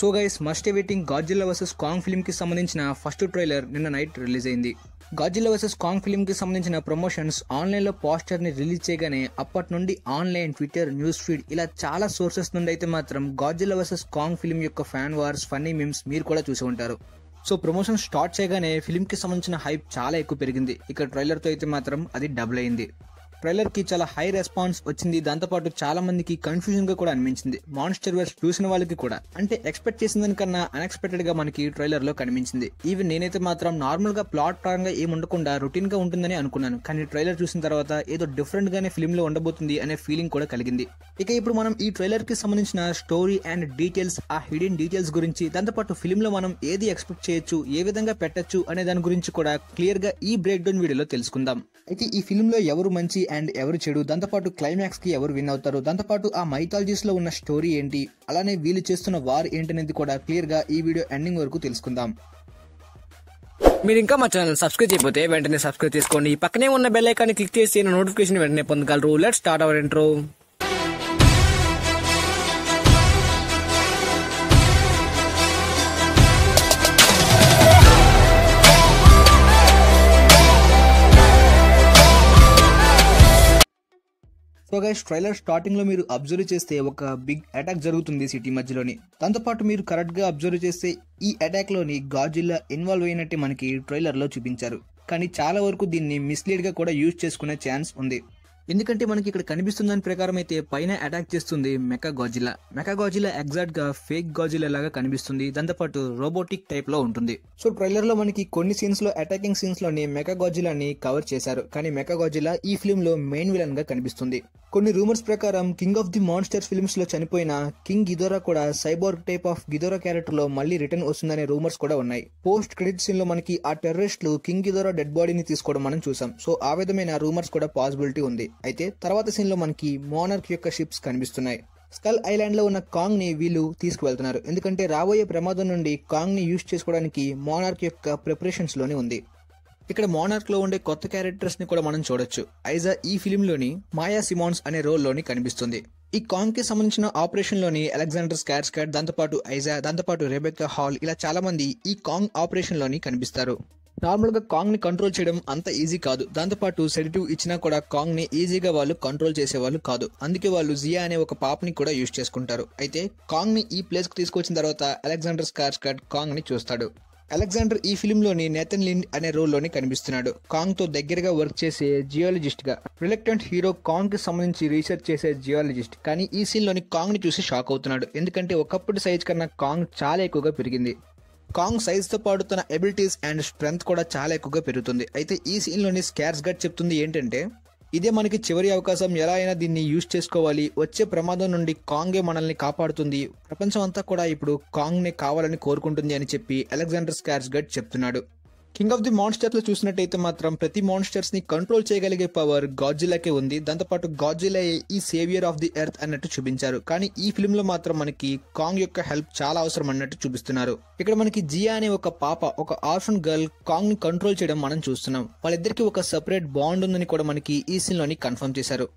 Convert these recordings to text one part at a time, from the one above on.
so guys must waiting Godzilla versus Kong ఫిల్మ్కి సంబంధించిన first trailer నిన్న నైట్ రిలీజ్ అయింది గాజిల్లా వర్సెస్ కాంగ్ ఫిల్మ్కి సంబంధించిన ప్రమోషన్స్ ఆన్లైన్లో పోస్టర్ని రిలీజ్ చేయగానే అప్పటి నుండి ఆన్లైన్ ట్విట్టర్ న్యూస్ ఫీడ్ ఇలా చాలా సోర్సెస్ నుండి అయితే మాత్రం గాజిల్లా వర్సెస్ కాంగ్ ఫిల్మ్ యొక్క ఫ్యాన్ వార్స్ ఫన్నీ మిమ్స్ మీరు కూడా చూసి ఉంటారు సో ప్రమోషన్ స్టార్ట్ చేయగానే ఫిల్మ్కి సంబంధించిన హైప్ చాలా ఎక్కువ పెరిగింది ఇక ట్రైలర్తో అయితే మాత్రం అది డబుల్ అయింది ట్రైలర్ కి చాలా హై రెస్పాన్స్ వచ్చింది దాంతోపాటు చాలా మందికి కన్ఫ్యూజన్ గా కూడా అనిపించింది మాన్స్టర్ వర్స్ చూసిన వాళ్ళకి కూడా అంటే ఎక్స్పెక్ట్ చేసిన దానికన్నా అన్ఎక్స్పెక్టెడ్ గా మనకి ట్రైలర్ లో కనిపించింది ఈవెన్ నేనైతే మాత్రం నార్మల్గా ప్లాట్ పరంగా ఏమి ఉండకుండా గా ఉంటుందని అనుకున్నాను కానీ ట్రైలర్ చూసిన తర్వాత ఏదో డిఫరెంట్ గానే ఫిల్మ్ లో ఉండబోతుంది అనే ఫీలింగ్ కూడా కలిగింది ఇక ఇప్పుడు మనం ఈ ట్రైలర్ కి సంబంధించిన స్టోరీ అండ్ డీటెయిల్స్ ఆ హిడెన్ డీటెయిల్స్ గురించి దాంతోపాటు లో మనం ఏది ఎక్స్పెక్ట్ చేయొచ్చు ఏ విధంగా పెట్టచ్చు అనే దాని గురించి కూడా క్లియర్ గా ఈ బ్రేక్ డౌన్ వీడియోలో తెలుసుకుందాం అయితే ఈ లో ఎవరు మంచి అండ్ ఎవరు చెడు దాంతోపాటు క్లైమాక్స్కి ఎవరు విన్ అవుతారు దాంతోపాటు ఆ మైథాలజీస్లో ఉన్న స్టోరీ ఏంటి అలానే వీళ్ళు చేస్తున్న వార్ ఏంటనేది కూడా క్లియర్గా ఈ వీడియో ఎండింగ్ వరకు తెలుసుకుందాం మీరు ఇంకా మా ఛానల్ సబ్స్క్రైబ్ చేయకపోతే వెంటనే సబ్స్క్రైబ్ చేసుకోండి పక్కనే ఉన్న బెల్ ఐకాన్ క్లిక్ చేసి నోటిఫికేషన్ వెంటనే పొందగలరు let start our intro so guys trailer స్టార్టింగ్లో మీరు అబ్జర్వ్ చేస్తే ఒక బిగ్ అటాక్ జరుగుతుంది సిటీ మధ్యలోని దాంతోపాటు మీరు కరెక్ట్గా అబ్జర్వ్ చేస్తే ఈ అటాక్లోని గాజిల్లా ఇన్వాల్వ్ అయినట్టు మనకి ట్రైలర్లో చూపించారు కానీ చాలా వరకు దీన్ని మిస్లీడ్గా కూడా యూజ్ చేసుకునే ఛాన్స్ ఉంది ఎందుకంటే మనకి ఇక్కడ కనిపిస్తుంది దాని ప్రకారం అయితే పైన అటాక్ చేస్తుంది mecha Godzilla mecha Godzilla exact గా ఫేక్ గాజిలా లాగా కనిపిస్తుంది పాటు రోబోటిక్ టైప్ లో ఉంటుంది సో ట్రైలర్ లో మనకి కొన్ని సీన్స్ లో అటాకింగ్ సీన్స్ లోని మెకా గాజిలాని కవర్ చేశారు కానీ మెకా గాజిలా ఈ ఫిల్మ్ లో మెయిన్ విలన్ గా కనిపిస్తుంది కొన్ని రూమర్స్ ప్రకారం king of the monsters films లో చనిపోయిన కింగ్ గిదోరా కూడా cyber type of Ghidorah character లో మళ్ళీ రిటర్న్ వస్తుందనే రూమర్స్ కూడా ఉన్నాయి పోస్ట్ క్రెడిట్ సీన్ లో మనకి ఆ లు కింగ్ గిదోరా డెడ్ బాడీని తీసుకోవడం మనం చూసాం సో ఆ విధమైన రూమర్స్ కూడా పాసిబిలిటీ ఉంది అయితే తర్వాత సీన్లో మనకి మోనార్క్ యొక్క షిప్స్ కనిపిస్తున్నాయి స్కల్ ఐలాండ్లో ఉన్న కాంగ్ని వీళ్ళు తీసుకువెళ్తున్నారు ఎందుకంటే రాబోయే ప్రమాదం నుండి కాంగ్ని యూజ్ చేసుకోవడానికి మోనార్క్ యొక్క ప్రిపరేషన్స్లోనే ఉంది ఇక్కడ మోనార్క్లో ఉండే కొత్త క్యారెక్టర్స్ని కూడా మనం చూడొచ్చు ఐజా ఈ ఫిలింలోని మాయా సిమాన్స్ అనే రోల్లోని కనిపిస్తుంది ఈ కాంగ్కి సంబంధించిన ఆపరేషన్లోని అలెగ్జాండర్ స్కార్ స్కాట్ దాంతోపాటు ఐజా దాంతోపాటు రెబెక్కా హాల్ ఇలా చాలామంది ఈ కాంగ్ ఆపరేషన్లోని కనిపిస్తారు నార్మల్గా కాంగ్ని కంట్రోల్ చేయడం అంత ఈజీ కాదు దాంతోపాటు సెడిటివ్ ఇచ్చినా కూడా కాంగ్ని ఈజీగా వాళ్ళు కంట్రోల్ చేసేవాళ్ళు కాదు అందుకే వాళ్ళు జియా అనే ఒక పాపని కూడా యూజ్ చేసుకుంటారు అయితే కాంగ్ని ఈ ప్లేస్కి తీసుకొచ్చిన తర్వాత అలెగ్జాండర్ స్కార్స్కట్ కాంగ్ని చూస్తాడు అలెగ్జాండర్ ఈ లోని నేతన్ లిన్ అనే రోల్లోనే కనిపిస్తున్నాడు కాంగ్తో దగ్గరగా వర్క్ చేసే జియాలజిస్ట్గా రిలక్టెంట్ హీరో కాంగ్కి సంబంధించి రీసెర్చ్ చేసే జియాలజిస్ట్ కానీ ఈ సీన్లోని కాంగ్ని చూసి షాక్ అవుతున్నాడు ఎందుకంటే ఒకప్పుడు సైజ్ కన్నా కాంగ్ చాలా ఎక్కువగా పెరిగింది కాంగ్ సైజ్తో పాటు తన ఎబిలిటీస్ అండ్ స్ట్రెంగ్త్ కూడా చాలా ఎక్కువగా పెరుగుతుంది అయితే ఈ లోని స్కార్స్ గట్ చెప్తుంది ఏంటంటే ఇదే మనకి చివరి అవకాశం ఎలా అయినా దీన్ని యూజ్ చేసుకోవాలి వచ్చే ప్రమాదం నుండి కాంగే మనల్ని కాపాడుతుంది ప్రపంచం అంతా కూడా ఇప్పుడు నే కావాలని కోరుకుంటుంది అని చెప్పి అలెగ్జాండర్ స్కార్స్ గట్ చెప్తున్నాడు కింగ్ ఆఫ్ ది లో చూసినట్టయితే మాత్రం ప్రతి ని కంట్రోల్ చేయగలిగే పవర్ గాజిలాకే ఉంది దాంతోపాటు గాడ్జిలా ఈ సేవియర్ ఆఫ్ ది ఎర్త్ అన్నట్టు చూపించారు కానీ ఈ ఫిల్మ్ లో మాత్రం మనకి కాంగ్ యొక్క హెల్ప్ చాలా అవసరం అన్నట్టు చూపిస్తున్నారు ఇక్కడ మనకి జియా అనే ఒక పాప ఒక ఆర్ఫన్ గర్ల్ కాంగ్ ని కంట్రోల్ చేయడం మనం చూస్తున్నాం వాళ్ళిద్దరికి ఒక సపరేట్ బాండ్ ఉందని కూడా మనకి ఈ లోని కన్ఫర్మ్ చేశారు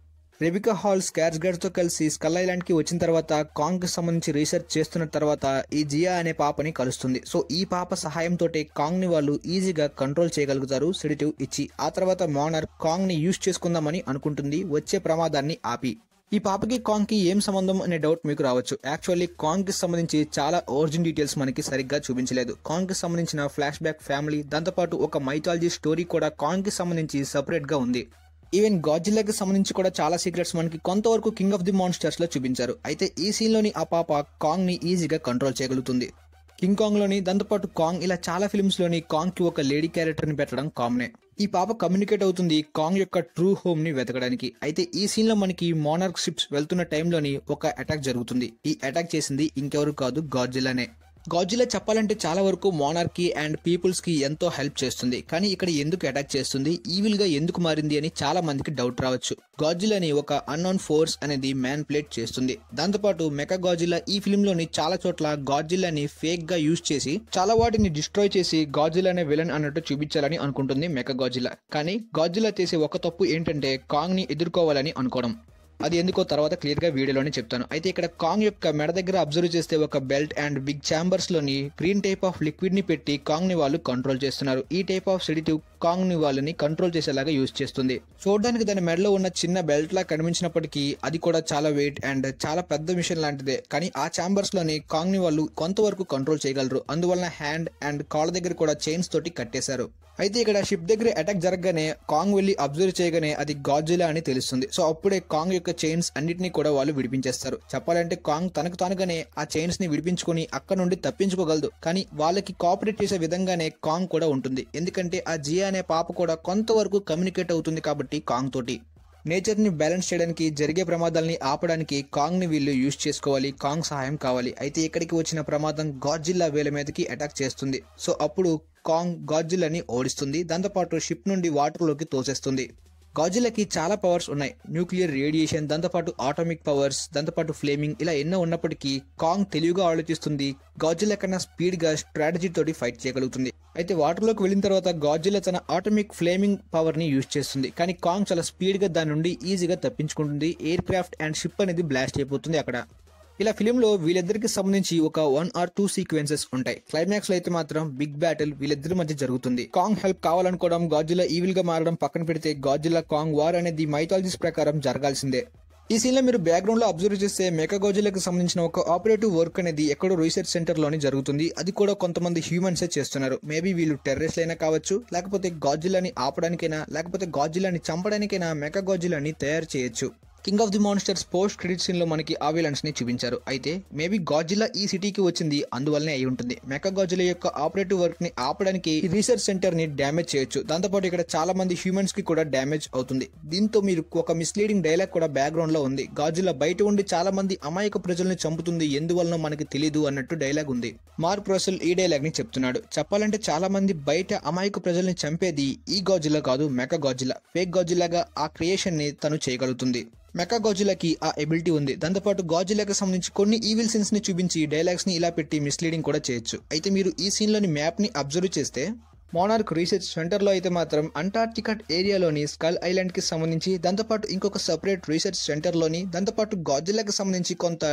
రెబికా హాల్ స్కార్స్గర్తో కలిసి స్కల్ ఐలాండ్కి వచ్చిన తర్వాత కాంగ్కి సంబంధించి రీసెర్చ్ చేస్తున్న తర్వాత ఈ జియా అనే పాపని కలుస్తుంది సో ఈ పాప సహాయంతో కాంగ్ని వాళ్ళు ఈజీగా కంట్రోల్ చేయగలుగుతారు సెడిటివ్ ఇచ్చి ఆ తర్వాత మోనర్ కాంగ్ని యూజ్ చేసుకుందామని అనుకుంటుంది వచ్చే ప్రమాదాన్ని ఆపి ఈ పాపకి కాంగ్కి ఏం సంబంధం అనే డౌట్ మీకు రావచ్చు యాక్చువల్లీ కాంగ్కి సంబంధించి చాలా ఒరిజిన్ డీటెయిల్స్ మనకి సరిగ్గా చూపించలేదు కాంగ్కి సంబంధించిన ఫ్లాష్ బ్యాక్ ఫ్యామిలీ దాంతోపాటు ఒక మైథాలజీ స్టోరీ కూడా కాంగ్కి సంబంధించి సపరేట్గా ఉంది ఈవెన్ గాజిలాకి సంబంధించి కూడా చాలా సీక్రెట్స్ మనకి కొంతవరకు కింగ్ ఆఫ్ ది మాన్స్టర్స్ లో చూపించారు అయితే ఈ సీన్ లోని ఆ పాప కాంగ్ ని ఈజీగా కంట్రోల్ చేయగలుగుతుంది కింగ్ కాంగ్ లోని దాంతోపాటు కాంగ్ ఇలా చాలా ఫిల్మ్స్ లోని కాంగ్ కి ఒక లేడీ క్యారెక్టర్ ని పెట్టడం కామనే ఈ పాప కమ్యూనికేట్ అవుతుంది కాంగ్ యొక్క ట్రూ హోమ్ ని వెతకడానికి అయితే ఈ సీన్ లో మనకి మోనార్క్ షిప్స్ వెళ్తున్న టైంలోని ఒక అటాక్ జరుగుతుంది ఈ అటాక్ చేసింది ఇంకెవరు కాదు గాడ్జిలానే గాజులా చెప్పాలంటే చాలా వరకు మోనార్కి అండ్ పీపుల్స్కి ఎంతో హెల్ప్ చేస్తుంది కానీ ఇక్కడ ఎందుకు అటాక్ చేస్తుంది ఈవిల్గా ఎందుకు మారింది అని చాలా మందికి డౌట్ రావచ్చు గాజులని ఒక అన్నోన్ ఫోర్స్ అనేది మ్యాన్ ప్లేట్ చేస్తుంది దాంతోపాటు మెకా గాజులా ఈ ఫిల్మ్లోని చాలా చోట్ల గాజులాని ఫేక్గా యూజ్ చేసి చాలా వాటిని డిస్ట్రాయ్ చేసి అనే విలన్ అన్నట్టు చూపించాలని అనుకుంటుంది మెకా గాజులా కానీ గాజులా చేసే ఒక తప్పు ఏంటంటే కాంగ్ని ఎదుర్కోవాలని అనుకోవడం అది ఎందుకో తర్వాత క్లియర్గా వీడియోలోనే చెప్తాను అయితే ఇక్కడ కాంగ్ యొక్క మెడ దగ్గర అబ్జర్వ్ చేస్తే ఒక బెల్ట్ అండ్ బిగ్ ఛాంబర్స్లోని గ్రీన్ టైప్ ఆఫ్ లిక్విడ్ని పెట్టి కాంగ్ని వాళ్ళు కంట్రోల్ చేస్తున్నారు ఈ టైప్ ఆఫ్ సెడిటివ్ కాంగ్ని వాళ్ళని కంట్రోల్ చేసేలాగా యూజ్ చేస్తుంది చూడడానికి దాని మెడలో ఉన్న చిన్న బెల్ట్ లా కనిపించినప్పటికీ అది కూడా చాలా వెయిట్ అండ్ చాలా పెద్ద మిషన్ లాంటిదే కానీ ఆ ఛాంబర్స్ లోని కాంగ్ని వాళ్ళు కొంతవరకు కంట్రోల్ చేయగలరు అందువలన హ్యాండ్ అండ్ కాళ్ళ దగ్గర కూడా చైన్స్ తోటి కట్టేశారు అయితే ఇక్కడ షిప్ దగ్గర అటాక్ జరగగానే కాంగ్ వెళ్ళి అబ్జర్వ్ చేయగానే అది గాజులా అని తెలుస్తుంది సో అప్పుడే కాంగ్ యొక్క చైన్స్ అన్నిటినీ కూడా వాళ్ళు విడిపించేస్తారు చెప్పాలంటే కాంగ్ తనకు తానుగానే ఆ చైన్స్ ని విడిపించుకుని అక్కడ నుండి తప్పించుకోగలదు కానీ వాళ్ళకి కోఆపరేట్ చేసే విధంగానే కాంగ్ కూడా ఉంటుంది ఎందుకంటే ఆ జియా అనే పాప కూడా కొంతవరకు కమ్యూనికేట్ అవుతుంది కాబట్టి కాంగ్ తోటి నేచర్ని బ్యాలెన్స్ చేయడానికి జరిగే ప్రమాదాలని ఆపడానికి కాంగ్ని వీళ్ళు యూజ్ చేసుకోవాలి కాంగ్ సహాయం కావాలి అయితే ఇక్కడికి వచ్చిన ప్రమాదం గాడ్జిల్లా వేల మీదకి అటాక్ చేస్తుంది సో అప్పుడు కాంగ్ గాడ్జిల్లాని ఓడిస్తుంది దాంతోపాటు షిప్ నుండి వాటర్లోకి తోసేస్తుంది గాజులకి చాలా పవర్స్ ఉన్నాయి న్యూక్లియర్ రేడియేషన్ దాంతోపాటు ఆటోమిక్ పవర్స్ దాంతోపాటు ఫ్లేమింగ్ ఇలా ఎన్నో ఉన్నప్పటికీ కాంగ్ తెలివిగా ఆలోచిస్తుంది గాజుల కన్నా స్పీడ్గా స్ట్రాటజీ తోటి ఫైట్ చేయగలుగుతుంది అయితే వాటర్లోకి వెళ్ళిన తర్వాత గాడ్జిలా తన ఆటోమిక్ ఫ్లేమింగ్ పవర్ని యూజ్ చేస్తుంది కానీ కాంగ్ చాలా స్పీడ్గా దాని నుండి ఈజీగా తప్పించుకుంటుంది ఎయిర్ క్రాఫ్ట్ అండ్ షిప్ అనేది బ్లాస్ట్ అయిపోతుంది అక్కడ ఇలా ఫిలింలో వీళ్ళిద్దరికి సంబంధించి ఒక వన్ ఆర్ టూ సీక్వెన్సెస్ ఉంటాయి క్లైమాక్స్ లో అయితే మాత్రం బిగ్ బ్యాటిల్ వీళ్ళిద్దరి మధ్య జరుగుతుంది కాంగ్ హెల్ప్ కావాలనుకోవడం గాడ్జిలా ఈవిల్ గా మారడం పక్కన పెడితే గాడ్జిలా కాంగ్ వార్ అనేది మైథాలజీస్ ప్రకారం జరగాల్సిందే ఈ సీన్లో మీరు బ్యాక్గ్రౌండ్లో అబ్జర్వ్ చేస్తే మెకాగోజులకు సంబంధించిన ఒక ఆపరేటివ్ వర్క్ అనేది ఎక్కడో రీసెర్చ్ సెంటర్లోనే జరుగుతుంది అది కూడా కొంతమంది హ్యూమన్సే చేస్తున్నారు మేబీ వీళ్ళు టెర్రరిస్ట్లు అయినా కావచ్చు లేకపోతే గాజులని ఆపడానికైనా లేకపోతే గాజులని చంపడానికైనా మెకాగోజులని తయారు చేయొచ్చు king of the monsters post credit లో మనకి ఆ ని చూపించారు అయితే మేబీ గాజిల్లా ఈ సిటీకి వచ్చింది అందువల్లనే అయి ఉంటుంది మెకా గాజిలా యొక్క ఆపరేటివ్ వర్క్ ని ఆపడానికి రీసెర్చ్ సెంటర్ ని డ్యామేజ్ చేయొచ్చు దాంతోపాటు ఇక్కడ చాలా మంది హ్యూమన్స్ కి కూడా డ్యామేజ్ అవుతుంది దీంతో మీరు ఒక మిస్లీడింగ్ డైలాగ్ కూడా బ్యాక్గ్రౌండ్ లో ఉంది గాజిల్లా బయట ఉండి చాలా మంది అమాయక ప్రజల్ని చంపుతుంది ఎందువలన మనకి తెలియదు అన్నట్టు డైలాగ్ ఉంది మార్క్ రోసెల్ ఈ డైలాగ్ ని చెప్తున్నాడు చెప్పాలంటే చాలా మంది బయట అమాయక ప్రజల్ని చంపేది ఈ గాజిల్లా కాదు మెకా గాజిలా ఫేక్ గాజిల్లాగా ఆ క్రియేషన్ ని తను చేయగలుగుతుంది మెకా గాజులకి ఆ ఎబిలిటీ ఉంది దాంతోపాటు గాజులకి సంబంధించి కొన్ని ఈవిల్ సీన్స్ ని చూపించి డైలాగ్స్ ని ఇలా పెట్టి మిస్లీడింగ్ కూడా చేయొచ్చు అయితే మీరు ఈ సీన్లోని మ్యాప్ ని అబ్జర్వ్ చేస్తే మోనార్క్ రీసెర్చ్ సెంటర్లో అయితే మాత్రం అంటార్టికట్ ఏరియాలోని స్కల్ ఐలాండ్కి సంబంధించి దాంతోపాటు ఇంకొక సపరేట్ రీసెర్చ్ సెంటర్లోని దాంతోపాటు గాజులకు సంబంధించి కొంత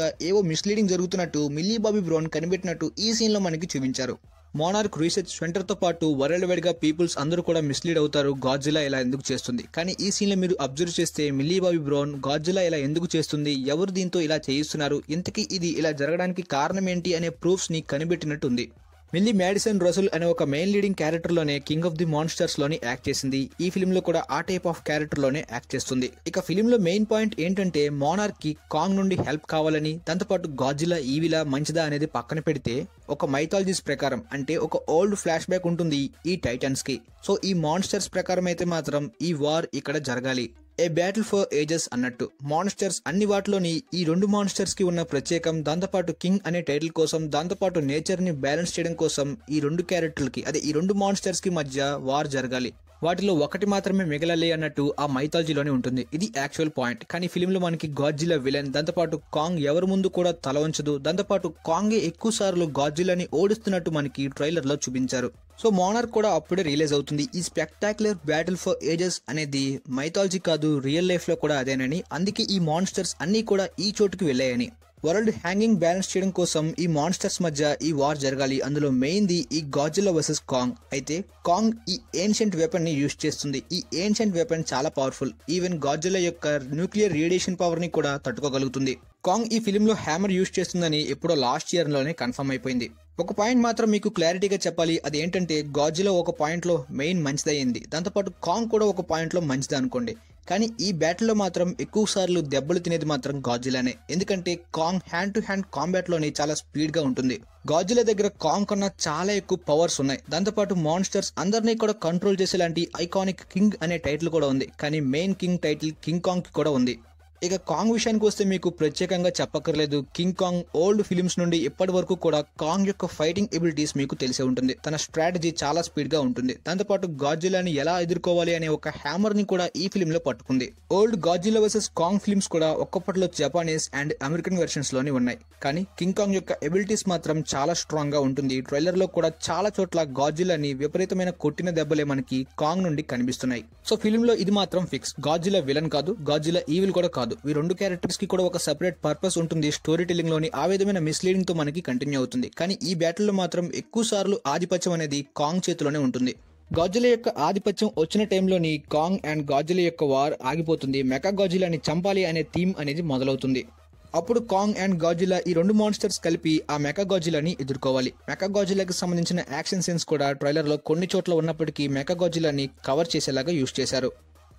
గా ఏవో మిస్లీడింగ్ జరుగుతున్నట్టు మిల్లీ బాబీ బ్రౌన్ కనిపెట్టినట్టు ఈ సీన్లో మనకి చూపించారు మోనార్క్ రీసెర్చ్ సెంటర్తో పాటు వరల్డ్ వైడ్గా పీపుల్స్ అందరూ కూడా మిస్లీడ్ అవుతారు గాజిలా ఇలా ఎందుకు చేస్తుంది కానీ ఈ సీన్లో మీరు అబ్జర్వ్ చేస్తే మిల్లీ బాబీ బ్రౌన్ గాజిలా ఇలా ఎందుకు చేస్తుంది ఎవరు దీంతో ఇలా చేయిస్తున్నారు ఇంతకీ ఇది ఇలా జరగడానికి కారణం ఏంటి అనే ప్రూఫ్స్ని కనిపెట్టినట్టుంది మిల్లీ మ్యాడిసన్ రసుల్ అనే ఒక మెయిన్ లీడింగ్ క్యారెక్టర్లోనే కింగ్ ఆఫ్ ది మాన్స్టర్స్లోని యాక్ట్ చేసింది ఈ ఫిలింలో కూడా ఆ టైప్ ఆఫ్ క్యారెక్టర్లోనే యాక్ట్ చేస్తుంది ఇక ఫిలింలో మెయిన్ పాయింట్ ఏంటంటే మోనార్కి కాంగ్ నుండి హెల్ప్ కావాలని దాంతోపాటు గాజిలా ఈవిలా మంచిదా అనేది పక్కన పెడితే ఒక మైథాలజీస్ ప్రకారం అంటే ఒక ఓల్డ్ ఫ్లాష్ బ్యాక్ ఉంటుంది ఈ కి సో ఈ మాన్స్టర్స్ ప్రకారం అయితే మాత్రం ఈ వార్ ఇక్కడ జరగాలి ఏ బ్యాటిల్ ఫర్ ఏజెస్ అన్నట్టు మాన్స్టర్స్ అన్ని వాటిలోని ఈ రెండు మాన్స్టర్స్ కి ఉన్న ప్రత్యేకం దాంతోపాటు కింగ్ అనే టైటిల్ కోసం దాంతోపాటు నేచర్ ని బ్యాలెన్స్ చేయడం కోసం ఈ రెండు క్యారెక్టర్లకి అదే ఈ రెండు మాన్స్టర్స్ కి మధ్య వార్ జరగాలి వాటిలో ఒకటి మాత్రమే మిగలలే అన్నట్టు ఆ మైథాలజీలోనే ఉంటుంది ఇది యాక్చువల్ పాయింట్ కానీ ఫిలింలో మనకి గాడ్జిలా విలన్ దాంతోపాటు కాంగ్ ఎవరి ముందు కూడా తల ఉంచదు దాంతోపాటు కాంగే ఎక్కువ సార్లు గాడ్జిలాని ఓడిస్తున్నట్టు మనకి ట్రైలర్ లో చూపించారు సో మోనార్ కూడా అప్పుడే రియలైజ్ అవుతుంది ఈ స్పెక్టాక్యులర్ బ్యాటిల్ ఫర్ ఏజెస్ అనేది మైథాలజీ కాదు రియల్ లైఫ్ లో కూడా అదేనని అందుకే ఈ మాన్స్టర్స్ అన్ని కూడా ఈ చోటుకి వెళ్ళాయని వరల్డ్ హ్యాంగింగ్ బ్యాలెన్స్ చేయడం కోసం ఈ మాన్స్టర్స్ మధ్య ఈ వార్ జరగాలి అందులో మెయిన్ది ఈ గాజుల వర్సెస్ కాంగ్ అయితే కాంగ్ ఈ ఏన్షియంట్ వెపన్ ని యూజ్ చేస్తుంది ఈ ఏన్షియంట్ వెపన్ చాలా పవర్ఫుల్ ఈవెన్ గాజుల యొక్క న్యూక్లియర్ రేడియేషన్ పవర్ ని కూడా తట్టుకోగలుగుతుంది కాంగ్ ఈ లో హ్యామర్ యూజ్ చేస్తుందని ఎప్పుడో లాస్ట్ ఇయర్ లోనే కన్ఫర్మ్ అయిపోయింది ఒక పాయింట్ మాత్రం మీకు క్లారిటీగా చెప్పాలి అది ఏంటంటే గాజులో ఒక పాయింట్లో మెయిన్ మంచిదయ్యింది దాంతోపాటు కాంగ్ కూడా ఒక పాయింట్లో మంచిది అనుకోండి కానీ ఈ బ్యాటిల్లో మాత్రం ఎక్కువ సార్లు దెబ్బలు తినేది మాత్రం గాజులానే ఎందుకంటే కాంగ్ హ్యాండ్ టు హ్యాండ్ కాంబ్యాట్లోనే చాలా స్పీడ్గా ఉంటుంది గాజుల దగ్గర కాంగ్ కన్నా చాలా ఎక్కువ పవర్స్ ఉన్నాయి దాంతోపాటు మాన్స్టర్స్ అందరినీ కూడా కంట్రోల్ చేసేలాంటి ఐకానిక్ కింగ్ అనే టైటిల్ కూడా ఉంది కానీ main king title king Kong కూడా ఉంది ఇక కాంగ్ విషయానికి వస్తే మీకు ప్రత్యేకంగా చెప్పక్కర్లేదు కింగ్ కాంగ్ ఓల్డ్ ఫిలిమ్స్ నుండి ఇప్పటి వరకు కూడా కాంగ్ యొక్క ఫైటింగ్ ఎబిలిటీస్ మీకు తెలిసే ఉంటుంది తన స్ట్రాటజీ చాలా స్పీడ్ గా ఉంటుంది దాంతోపాటు గాజులాని ఎలా ఎదుర్కోవాలి అనే ఒక హ్యామర్ ని కూడా ఈ ఫిలిం లో పట్టుకుంది old Godzilla versus Kong films కూడా ఒక్కప్పటిలో జపానీస్ అండ్ అమెరికన్ వెర్షన్స్ లోనే ఉన్నాయి కానీ కింగ్ కాంగ్ యొక్క ఎబిలిటీస్ మాత్రం చాలా స్ట్రాంగ్ గా ఉంటుంది ట్రైలర్ లో కూడా చాలా చోట్ల గాజులాని విపరీతమైన కొట్టిన దెబ్బలే మనకి కాంగ్ నుండి కనిపిస్తున్నాయి సో ఫిలిం లో ఇది మాత్రం ఫిక్స్ గాజిలా విలన్ కాదు గాజిలా ఈవిల్ కూడా కాదు కాదు ఈ రెండు క్యారెక్టర్స్కి కూడా ఒక సపరేట్ పర్పస్ ఉంటుంది స్టోరీ లోని ఆ విధమైన తో మనకి కంటిన్యూ అవుతుంది కానీ ఈ బ్యాటిల్లో మాత్రం ఎక్కువ సార్లు ఆధిపత్యం అనేది కాంగ్ చేతిలోనే ఉంటుంది గాజుల యొక్క ఆధిపత్యం వచ్చిన టైంలోని కాంగ్ అండ్ గాజుల యొక్క వార్ ఆగిపోతుంది మెకా గాజులని చంపాలి అనే థీమ్ అనేది మొదలవుతుంది అప్పుడు కాంగ్ అండ్ గాజులా ఈ రెండు మాన్స్టర్స్ కలిపి ఆ మెకా గాజులని ఎదుర్కోవాలి మెకా గాజులాకి సంబంధించిన యాక్షన్ సీన్స్ కూడా ట్రైలర్లో కొన్ని చోట్ల ఉన్నప్పటికీ మెకా గాజులాని కవర్ చేసేలాగా యూజ్ చేశారు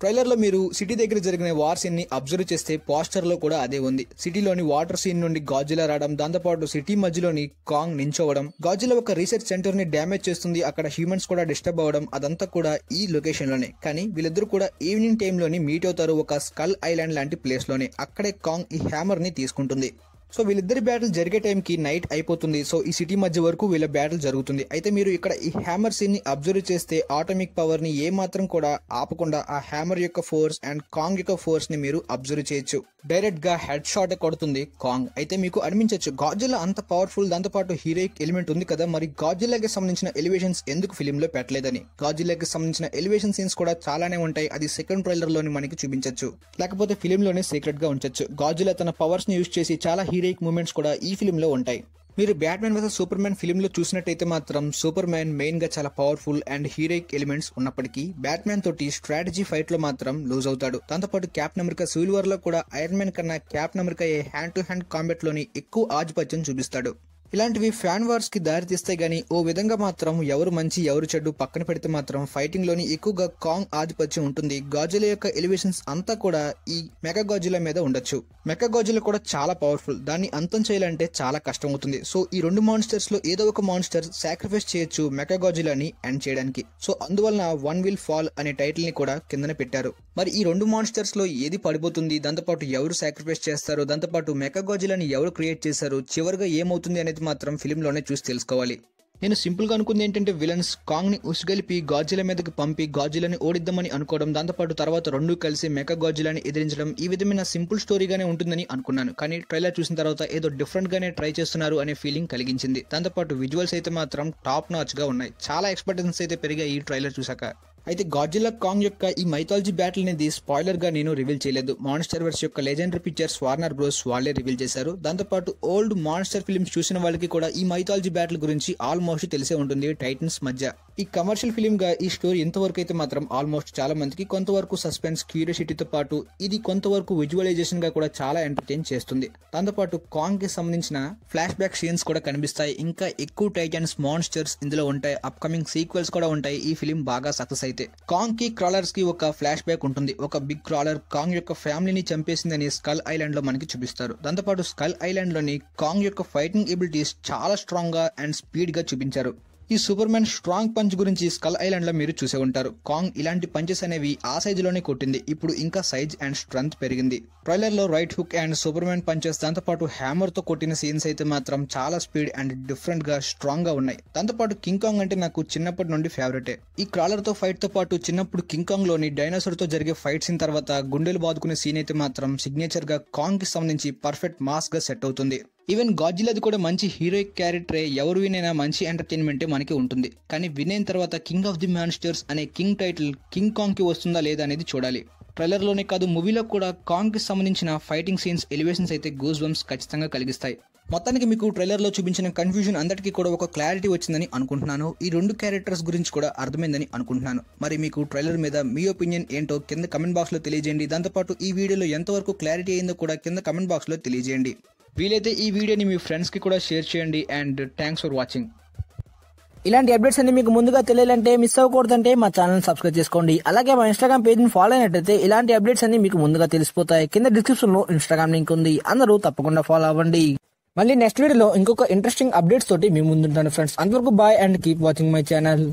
ట్రైలర్లో మీరు సిటీ దగ్గర జరిగిన వార్ ని అబ్జర్వ్ చేస్తే పోస్టర్లో కూడా అదే ఉంది సిటీలోని వాటర్ సీన్ నుండి గాజులా రావడం దాంతోపాటు సిటీ మధ్యలోని కాంగ్ నించోవడం గాజులా ఒక రీసెర్చ్ సెంటర్ని డ్యామేజ్ చేస్తుంది అక్కడ హ్యూమన్స్ కూడా డిస్టర్బ్ అవ్వడం అదంతా కూడా ఈ లొకేషన్లోనే కానీ వీళ్ళిద్దరూ కూడా ఈవినింగ్ లోని మీట్ అవుతారు ఒక స్కల్ ఐలాండ్ లాంటి ప్లేస్లోనే అక్కడే కాంగ్ ఈ హ్యామర్ని తీసుకుంటుంది సో వీళ్ళిద్దరి బ్యాటిల్ జరిగే టైంకి నైట్ అయిపోతుంది సో ఈ సిటీ మధ్య వరకు వీళ్ళ బ్యాటిల్ జరుగుతుంది అయితే మీరు ఇక్కడ ఈ హ్యామర్ సీన్ ని అబ్జర్వ్ చేస్తే ఆటోమిక్ పవర్ ని ఏమాత్రం కూడా ఆపకుండా ఆ హ్యామర్ యొక్క ఫోర్స్ అండ్ కాంగ్ యొక్క ఫోర్స్ని మీరు అబ్జర్వ్ చేయొచ్చు డైరెక్ట్ గా హెడ్ షాట్ కొడుతుంది కాంగ్ అయితే మీకు అనిపించవచ్చు గాజుల అంత పవర్ఫుల్ దాంతో పాటు హీరోయిక్ ఎలిమెంట్ ఉంది కదా మరి గాజులకి సంబంధించిన ఎలివేషన్స్ ఎందుకు ఫిలిం లో పెట్టలేదని గాజులకి సంబంధించిన ఎలివేషన్ సీన్స్ కూడా చాలానే ఉంటాయి అది సెకండ్ ట్రైలర్ లోని మనకి చూపించవచ్చు లేకపోతే ఫిలిం లోనే సీక్రెట్ గా ఉంచవచ్చు గాజుల తన పవర్స్ ని యూజ్ చేసి చాలా హీరోయిక్ మూమెంట్స్ కూడా ఈ ఫిలింలో ఉంటాయి మీరు బ్యాట్మెన్ వర్సెస్ సూపర్ మ్యాన్ ఫిలింలో చూసినట్టయితే మాత్రం సూపర్ మ్యాన్ మెయిన్గా చాలా పవర్ఫుల్ అండ్ హీరోయిక్ ఎలిమెంట్స్ ఉన్నప్పటికీ బ్యాట్మెన్ తోటి స్ట్రాటజీ ఫైట్లో మాత్రం లూజ్ అవుతాడు దాంతోపాటు క్యాప్ నెంబర్క సిల్వర్ లో కూడా ఐరన్ మ్యాన్ కన్నా Cap a hand to hand కాంబెట్లోని ఎక్కువ ఆధిపత్యం చూపిస్తాడు ఇలాంటివి ఫ్యాన్ వార్స్కి దారితీస్తే గానీ ఓ విధంగా మాత్రం ఎవరు మంచి ఎవరు చెడు పక్కన పెడితే మాత్రం ఫైటింగ్లోని ఎక్కువగా కాంగ్ ఆధిపత్యం ఉంటుంది గాజుల యొక్క ఎలివేషన్స్ అంతా కూడా ఈ మెగా గాజుల మీద ఉండొచ్చు మెగా గాజులు కూడా చాలా పవర్ఫుల్ దాన్ని అంతం చేయాలంటే చాలా కష్టం అవుతుంది సో ఈ రెండు మాన్స్టర్స్ లో ఏదో ఒక మాన్స్టర్ సాక్రిఫైస్ చేయొచ్చు మెగా గాజులని ఎండ్ చేయడానికి సో అందువలన వన్ విల్ ఫాల్ అనే టైటిల్ ని కూడా కిందన పెట్టారు మరి ఈ రెండు మాన్స్టర్స్ లో ఏది పడిపోతుంది దాంతోపాటు ఎవరు సాక్రిఫైస్ చేస్తారు దాంతోపాటు మెగా గాజులని ఎవరు క్రియేట్ చేశారు చివరిగా ఏమవుతుంది అనేది అనేది మాత్రం ఫిలింలోనే చూసి తెలుసుకోవాలి నేను సింపుల్గా అనుకుంది ఏంటంటే విలన్స్ కాంగ్ని ఉసిగలిపి గాజుల మీదకి పంపి గాజులని ఓడిద్దామని అనుకోవడం దాంతోపాటు తర్వాత రెండు కలిసి మెక గాజులని ఎదిరించడం ఈ విధమైన సింపుల్ స్టోరీగానే ఉంటుందని అనుకున్నాను కానీ ట్రైలర్ చూసిన తర్వాత ఏదో డిఫరెంట్గానే ట్రై చేస్తున్నారు అనే ఫీలింగ్ కలిగించింది దాంతోపాటు విజువల్స్ అయితే మాత్రం టాప్ నాచ్గా ఉన్నాయి చాలా ఎక్స్పెక్టేషన్స్ అయితే పెరిగాయి ఈ ట్రైలర్ చూసాక అయితే గాడ్జిల్లా కాంగ్ యొక్క ఈ మైథాలజీ బ్యాటిల్ అనేది స్పాయిలర్ గా నేను రివీల్ చేయలేదు మాన్స్టర్ వర్స్ యొక్క లెజెండరీ పిక్చర్స్ వార్నర్ బ్రోస్ వాళ్లే రివీల్ చేశారు దాంతోపాటు ఓల్డ్ మాన్స్టర్ ఫిల్మ్స్ చూసిన వాళ్ళకి కూడా ఈ మైథాలజీ బ్యాటిల్ గురించి ఆల్మోస్ట్ తెలిసే ఉంటుంది టైటన్స్ మధ్య ఈ కమర్షియల్ ఫిల్మ్ గా ఈ స్టోరీ ఎంతవరకు అయితే మాత్రం ఆల్మోస్ట్ చాలా మందికి కొంతవరకు సస్పెన్స్ క్యూరియాసిటీతో పాటు ఇది కొంతవరకు విజువలైజేషన్ గా కూడా చాలా ఎంటర్టైన్ చేస్తుంది దాంతోపాటు కాంగ్ కి సంబంధించిన ఫ్లాష్ బ్యాక్ సీన్స్ కూడా కనిపిస్తాయి ఇంకా ఎక్కువ టైటన్స్ మాన్స్టర్స్ ఇందులో ఉంటాయి అప్కమింగ్ సీక్వెల్స్ కూడా ఉంటాయి ఈ ఫిలిం బాగా సక్సెస్ అయితే కాంగ్ కి క్రాలర్స్ కి ఒక ఫ్లాష్ బ్యాక్ ఉంటుంది ఒక బిగ్ క్రాలర్ కాంగ్ యొక్క ఫ్యామిలీని చంపేసిందని స్కల్ ఐలాండ్ లో మనకి చూపిస్తారు దాంతోపాటు స్కల్ ఐలాండ్ లోని కాంగ్ యొక్క ఫైటింగ్ ఎబిలిటీస్ చాలా స్ట్రాంగ్ గా అండ్ స్పీడ్ గా చూపించారు ఈ సూపర్ మ్యాన్ స్ట్రాంగ్ పంచ్ గురించి స్కల్ ఐలాండ్లో మీరు చూసే ఉంటారు కాంగ్ ఇలాంటి పంచెస్ అనేవి ఆ సైజులోనే కొట్టింది ఇప్పుడు ఇంకా సైజ్ అండ్ స్ట్రెంత్ పెరిగింది ట్రైలర్లో right hook and Superman punches hammer హ్యామర్తో కొట్టిన సీన్స్ అయితే మాత్రం చాలా స్పీడ్ అండ్ డిఫరెంట్గా స్ట్రాంగ్గా ఉన్నాయి దాంతోపాటు కింగ్ కాంగ్ అంటే నాకు చిన్నప్పటి నుండి ఫేవరెట్ ఈ క్రాలర్తో ఫైట్తో పాటు చిన్నప్పుడు కింగ్ కాంగ్లోని తో జరిగే ఫైట్ సీన్ తర్వాత గుండెలు బాదుకునే సీన్ అయితే మాత్రం సిగ్నేచర్గా కాంగ్కి సంబంధించి పర్ఫెక్ట్ గా సెట్ అవుతుంది ఈవెన్ గాజిలది కూడా మంచి హీరోయిక్ క్యారెక్టరే ఎవరు వినైనా మంచి ఎంటర్టైన్మెంటే మనకి ఉంటుంది కానీ వినైన తర్వాత కింగ్ ఆఫ్ ది మాన్స్టర్స్ అనే కింగ్ టైటిల్ కింగ్ కాంగ్కి వస్తుందా లేదా అనేది చూడాలి ట్రైలర్లోనే కాదు మూవీలో కూడా కాంగ్కి సంబంధించిన ఫైటింగ్ సీన్స్ ఎలివేషన్స్ అయితే గూస్ బంప్స్ ఖచ్చితంగా కలిగిస్తాయి మొత్తానికి మీకు ట్రైలర్లో చూపించిన కన్ఫ్యూజన్ అందరికీ కూడా ఒక క్లారిటీ వచ్చిందని అనుకుంటున్నాను ఈ రెండు క్యారెక్టర్స్ గురించి కూడా అర్థమైందని అనుకుంటున్నాను మరి మీకు ట్రైలర్ మీద మీ ఒపీనియన్ ఏంటో కింద కమెంట్ బాక్స్లో తెలియజేయండి దాంతోపాటు ఈ వీడియోలో ఎంతవరకు క్లారిటీ అయిందో కూడా కింద కమెంట్ బాక్స్లో తెలియజేయండి వీలైతే ఈ వీడియోని మీ ఫ్రెండ్స్కి కూడా షేర్ చేయండి అండ్ థ్యాంక్స్ ఫర్ వాచింగ్ ఇలాంటి అప్డేట్స్ అన్ని మీకు ముందుగా తెలియాలంటే మిస్ అవ్వకూడదంటే మా ఛానల్ సబ్స్క్రైబ్ చేసుకోండి అలాగే మా ఇన్స్టాగ్రామ్ పేజ్ని ఫాలో అయినట్టయితే ఇలాంటి అప్డేట్స్ అన్ని మీకు ముందుగా తెలిసిపోతాయి కింద డిస్క్రిప్షన్లో ఇన్స్టాగ్రామ్ లింక్ ఉంది అందరూ తప్పకుండా ఫాలో అవ్వండి మళ్ళీ నెక్స్ట్ వీడియోలో ఇంకొక ఇంట్రెస్టింగ్ అప్డేట్స్ తోటి మీ ముందుంటాను ఫ్రెండ్స్ అందరికీ bye and keep watching my channel